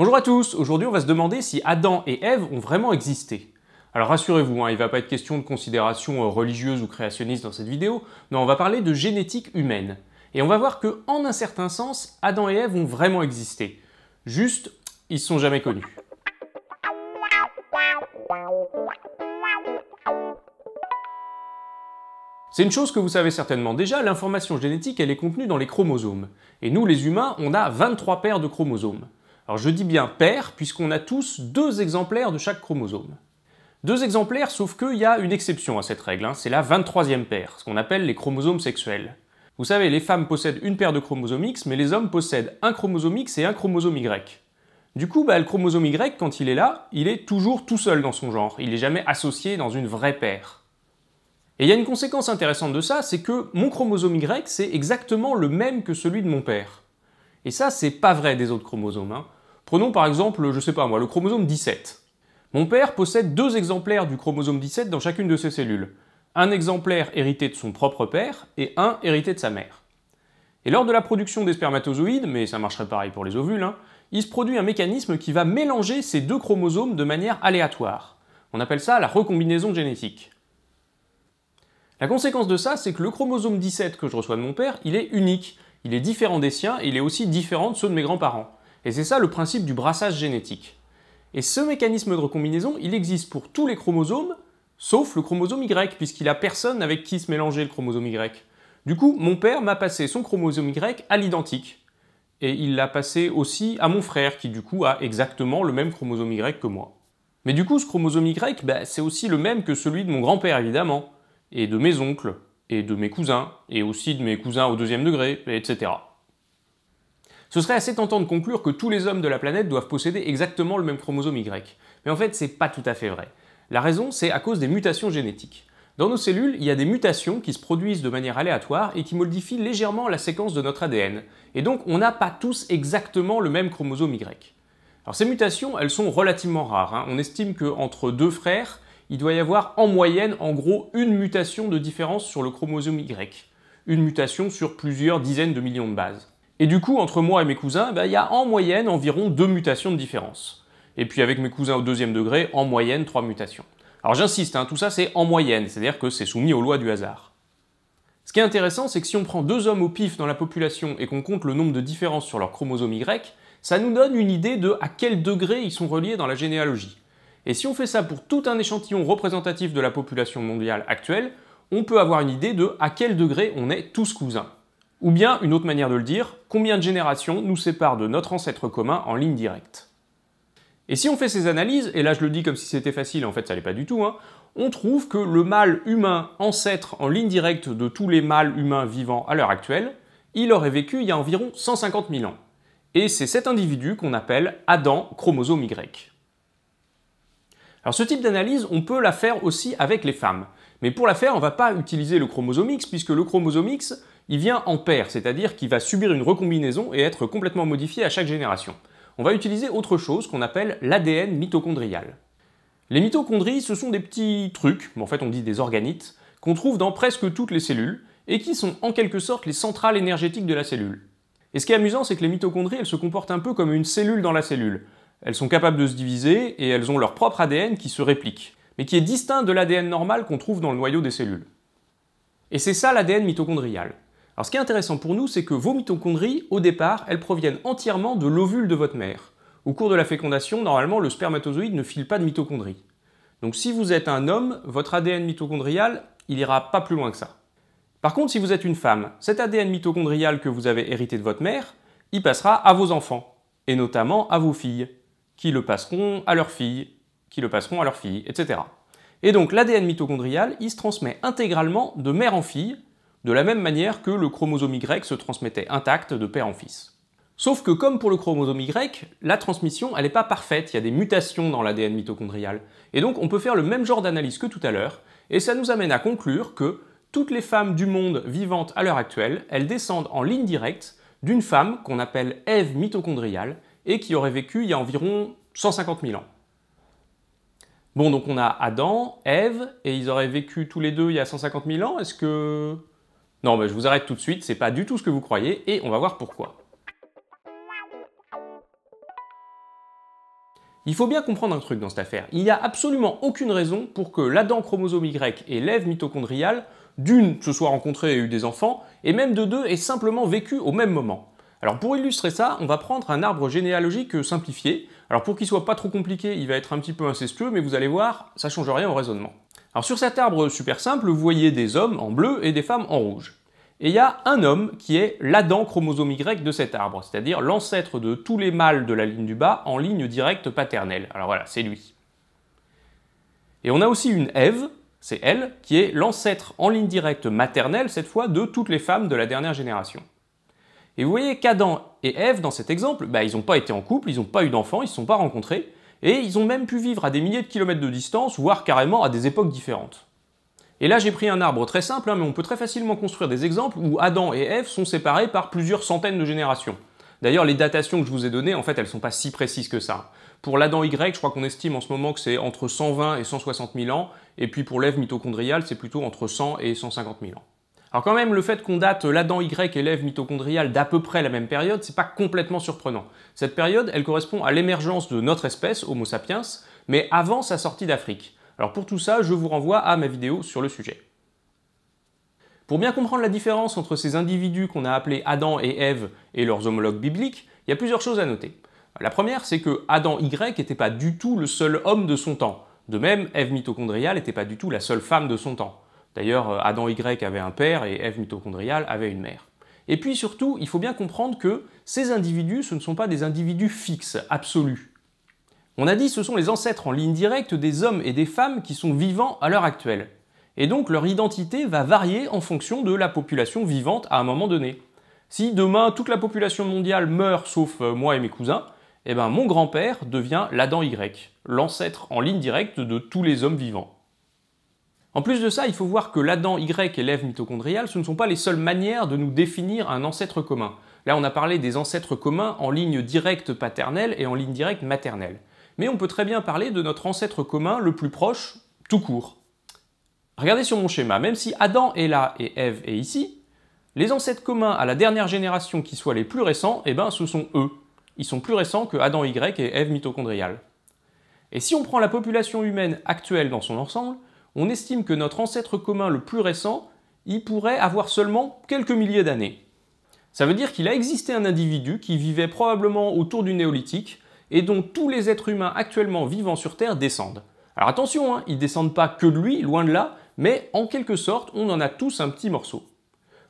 Bonjour à tous, aujourd'hui on va se demander si Adam et Ève ont vraiment existé. Alors rassurez-vous, hein, il ne va pas être question de considérations euh, religieuses ou créationnistes dans cette vidéo, non, on va parler de génétique humaine. Et on va voir que, en un certain sens, Adam et Ève ont vraiment existé. Juste, ils ne sont jamais connus. C'est une chose que vous savez certainement déjà, l'information génétique elle est contenue dans les chromosomes. Et nous les humains, on a 23 paires de chromosomes. Alors je dis bien paire, puisqu'on a tous deux exemplaires de chaque chromosome. Deux exemplaires, sauf qu'il y a une exception à cette règle, hein. c'est la 23e paire, ce qu'on appelle les chromosomes sexuels. Vous savez, les femmes possèdent une paire de chromosomes X, mais les hommes possèdent un chromosome X et un chromosome Y. Du coup, bah, le chromosome Y, quand il est là, il est toujours tout seul dans son genre, il n'est jamais associé dans une vraie paire. Et il y a une conséquence intéressante de ça, c'est que mon chromosome Y, c'est exactement le même que celui de mon père. Et ça, c'est pas vrai des autres chromosomes. Hein. Prenons par exemple, je sais pas moi, le chromosome 17. Mon père possède deux exemplaires du chromosome 17 dans chacune de ses cellules. Un exemplaire hérité de son propre père et un hérité de sa mère. Et lors de la production des spermatozoïdes, mais ça marcherait pareil pour les ovules, hein, il se produit un mécanisme qui va mélanger ces deux chromosomes de manière aléatoire. On appelle ça la recombinaison génétique. La conséquence de ça, c'est que le chromosome 17 que je reçois de mon père, il est unique, il est différent des siens et il est aussi différent de ceux de mes grands-parents. Et c'est ça le principe du brassage génétique. Et ce mécanisme de recombinaison, il existe pour tous les chromosomes, sauf le chromosome Y, puisqu'il a personne avec qui se mélanger le chromosome Y. Du coup, mon père m'a passé son chromosome Y à l'identique. Et il l'a passé aussi à mon frère, qui du coup a exactement le même chromosome Y que moi. Mais du coup, ce chromosome Y, bah, c'est aussi le même que celui de mon grand-père, évidemment, et de mes oncles, et de mes cousins, et aussi de mes cousins au deuxième degré, etc. Ce serait assez tentant de conclure que tous les hommes de la planète doivent posséder exactement le même chromosome Y. Mais en fait, c'est pas tout à fait vrai. La raison, c'est à cause des mutations génétiques. Dans nos cellules, il y a des mutations qui se produisent de manière aléatoire et qui modifient légèrement la séquence de notre ADN. Et donc, on n'a pas tous exactement le même chromosome Y. Alors ces mutations, elles sont relativement rares. Hein. On estime qu'entre deux frères, il doit y avoir en moyenne, en gros, une mutation de différence sur le chromosome Y. Une mutation sur plusieurs dizaines de millions de bases. Et du coup, entre moi et mes cousins, eh ben, il y a en moyenne environ deux mutations de différence. Et puis avec mes cousins au deuxième degré, en moyenne trois mutations. Alors j'insiste, hein, tout ça c'est en moyenne, c'est-à-dire que c'est soumis aux lois du hasard. Ce qui est intéressant, c'est que si on prend deux hommes au pif dans la population et qu'on compte le nombre de différences sur leur chromosome Y, ça nous donne une idée de à quel degré ils sont reliés dans la généalogie. Et si on fait ça pour tout un échantillon représentatif de la population mondiale actuelle, on peut avoir une idée de à quel degré on est tous cousins. Ou bien, une autre manière de le dire, combien de générations nous séparent de notre ancêtre commun en ligne directe Et si on fait ces analyses, et là je le dis comme si c'était facile, en fait ça l'est pas du tout, hein, on trouve que le mâle humain ancêtre en ligne directe de tous les mâles humains vivants à l'heure actuelle, il aurait vécu il y a environ 150 000 ans. Et c'est cet individu qu'on appelle Adam chromosome Y. Alors ce type d'analyse, on peut la faire aussi avec les femmes. Mais pour la faire, on ne va pas utiliser le chromosome X, puisque le chromosome X, il vient en paire, c'est-à-dire qu'il va subir une recombinaison et être complètement modifié à chaque génération. On va utiliser autre chose qu'on appelle l'ADN mitochondrial. Les mitochondries, ce sont des petits trucs, en fait on dit des organites, qu'on trouve dans presque toutes les cellules, et qui sont en quelque sorte les centrales énergétiques de la cellule. Et ce qui est amusant, c'est que les mitochondries, elles se comportent un peu comme une cellule dans la cellule. Elles sont capables de se diviser, et elles ont leur propre ADN qui se réplique mais qui est distinct de l'ADN normal qu'on trouve dans le noyau des cellules. Et c'est ça l'ADN mitochondrial. Alors ce qui est intéressant pour nous, c'est que vos mitochondries, au départ, elles proviennent entièrement de l'ovule de votre mère. Au cours de la fécondation, normalement, le spermatozoïde ne file pas de mitochondries. Donc si vous êtes un homme, votre ADN mitochondrial, il ira pas plus loin que ça. Par contre, si vous êtes une femme, cet ADN mitochondrial que vous avez hérité de votre mère, il passera à vos enfants, et notamment à vos filles, qui le passeront à leurs filles, qui le passeront à leurs filles, etc. Et donc l'ADN mitochondrial, il se transmet intégralement de mère en fille, de la même manière que le chromosome Y se transmettait intact de père en fils. Sauf que comme pour le chromosome Y, la transmission, elle n'est pas parfaite, il y a des mutations dans l'ADN mitochondrial. Et donc on peut faire le même genre d'analyse que tout à l'heure, et ça nous amène à conclure que toutes les femmes du monde vivantes à l'heure actuelle, elles descendent en ligne directe d'une femme qu'on appelle Ève mitochondriale, et qui aurait vécu il y a environ 150 000 ans. Bon, donc on a Adam, Ève, et ils auraient vécu tous les deux il y a 150 000 ans. Est-ce que... Non, mais je vous arrête tout de suite, c'est pas du tout ce que vous croyez, et on va voir pourquoi. Il faut bien comprendre un truc dans cette affaire. Il n'y a absolument aucune raison pour que l'Adam chromosome Y et l'Ève mitochondriale, d'une, se soient rencontrés et eu des enfants, et même de deux, aient simplement vécu au même moment. Alors pour illustrer ça, on va prendre un arbre généalogique simplifié, alors pour qu'il soit pas trop compliqué, il va être un petit peu incestueux, mais vous allez voir, ça change rien au raisonnement. Alors sur cet arbre super simple, vous voyez des hommes en bleu et des femmes en rouge. Et il y a un homme qui est l'Adam chromosome Y de cet arbre, c'est-à-dire l'ancêtre de tous les mâles de la ligne du bas en ligne directe paternelle. Alors voilà, c'est lui. Et on a aussi une Ève, c'est elle, qui est l'ancêtre en ligne directe maternelle, cette fois, de toutes les femmes de la dernière génération. Et vous voyez qu'Adam et Ève, dans cet exemple, bah, ils n'ont pas été en couple, ils n'ont pas eu d'enfants, ils ne se sont pas rencontrés, et ils ont même pu vivre à des milliers de kilomètres de distance, voire carrément à des époques différentes. Et là, j'ai pris un arbre très simple, hein, mais on peut très facilement construire des exemples où Adam et Ève sont séparés par plusieurs centaines de générations. D'ailleurs, les datations que je vous ai données, en fait, elles ne sont pas si précises que ça. Pour l'Adam Y, je crois qu'on estime en ce moment que c'est entre 120 et 160 000 ans, et puis pour l'Ève mitochondriale, c'est plutôt entre 100 et 150 000 ans. Alors quand même, le fait qu'on date euh, l'Adam Y, l'Ève mitochondrial, d'à peu près la même période, c'est pas complètement surprenant. Cette période, elle correspond à l'émergence de notre espèce, Homo sapiens, mais avant sa sortie d'Afrique. Alors pour tout ça, je vous renvoie à ma vidéo sur le sujet. Pour bien comprendre la différence entre ces individus qu'on a appelés Adam et Ève et leurs homologues bibliques, il y a plusieurs choses à noter. La première, c'est que Adam Y n'était pas du tout le seul homme de son temps. De même, Ève mitochondriale n'était pas du tout la seule femme de son temps. D'ailleurs, euh, Adam Y avait un père et Ève mitochondriale avait une mère. Et puis surtout, il faut bien comprendre que ces individus, ce ne sont pas des individus fixes, absolus. On a dit ce sont les ancêtres en ligne directe des hommes et des femmes qui sont vivants à l'heure actuelle. Et donc leur identité va varier en fonction de la population vivante à un moment donné. Si demain toute la population mondiale meurt sauf euh, moi et mes cousins, eh ben mon grand-père devient l'Adam Y, l'ancêtre en ligne directe de tous les hommes vivants. En plus de ça, il faut voir que l'Adam Y et l'Ève mitochondriale, ce ne sont pas les seules manières de nous définir un ancêtre commun. Là, on a parlé des ancêtres communs en ligne directe paternelle et en ligne directe maternelle. Mais on peut très bien parler de notre ancêtre commun le plus proche, tout court. Regardez sur mon schéma, même si Adam est là et Ève est ici, les ancêtres communs à la dernière génération qui soient les plus récents, eh ben, ce sont eux. Ils sont plus récents que Adam Y et Ève mitochondriale. Et si on prend la population humaine actuelle dans son ensemble, on estime que notre ancêtre commun le plus récent, y pourrait avoir seulement quelques milliers d'années. Ça veut dire qu'il a existé un individu qui vivait probablement autour du néolithique et dont tous les êtres humains actuellement vivant sur Terre descendent. Alors attention, hein, ils descendent pas que de lui, loin de là, mais en quelque sorte, on en a tous un petit morceau.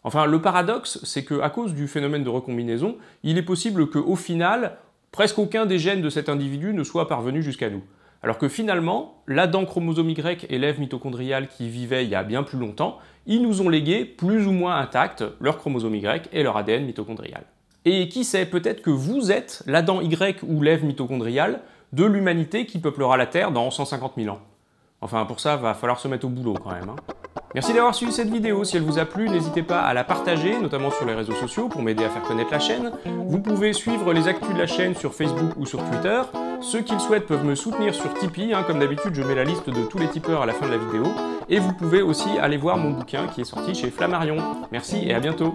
Enfin, le paradoxe, c'est que à cause du phénomène de recombinaison, il est possible qu'au final, presque aucun des gènes de cet individu ne soit parvenu jusqu'à nous. Alors que finalement, la dent chromosome Y, et l'Ève mitochondrial qui vivaient il y a bien plus longtemps, ils nous ont légué plus ou moins intacts leur chromosome Y et leur ADN mitochondrial. Et qui sait, peut-être que vous êtes la dent Y ou lève mitochondriale de l'humanité qui peuplera la Terre dans 150 000 ans. Enfin, pour ça, va falloir se mettre au boulot quand même. Hein. Merci d'avoir suivi cette vidéo. Si elle vous a plu, n'hésitez pas à la partager, notamment sur les réseaux sociaux, pour m'aider à faire connaître la chaîne. Vous pouvez suivre les actus de la chaîne sur Facebook ou sur Twitter. Ceux qui le souhaitent peuvent me soutenir sur Tipeee, hein, comme d'habitude je mets la liste de tous les tipeurs à la fin de la vidéo, et vous pouvez aussi aller voir mon bouquin qui est sorti chez Flammarion. Merci et à bientôt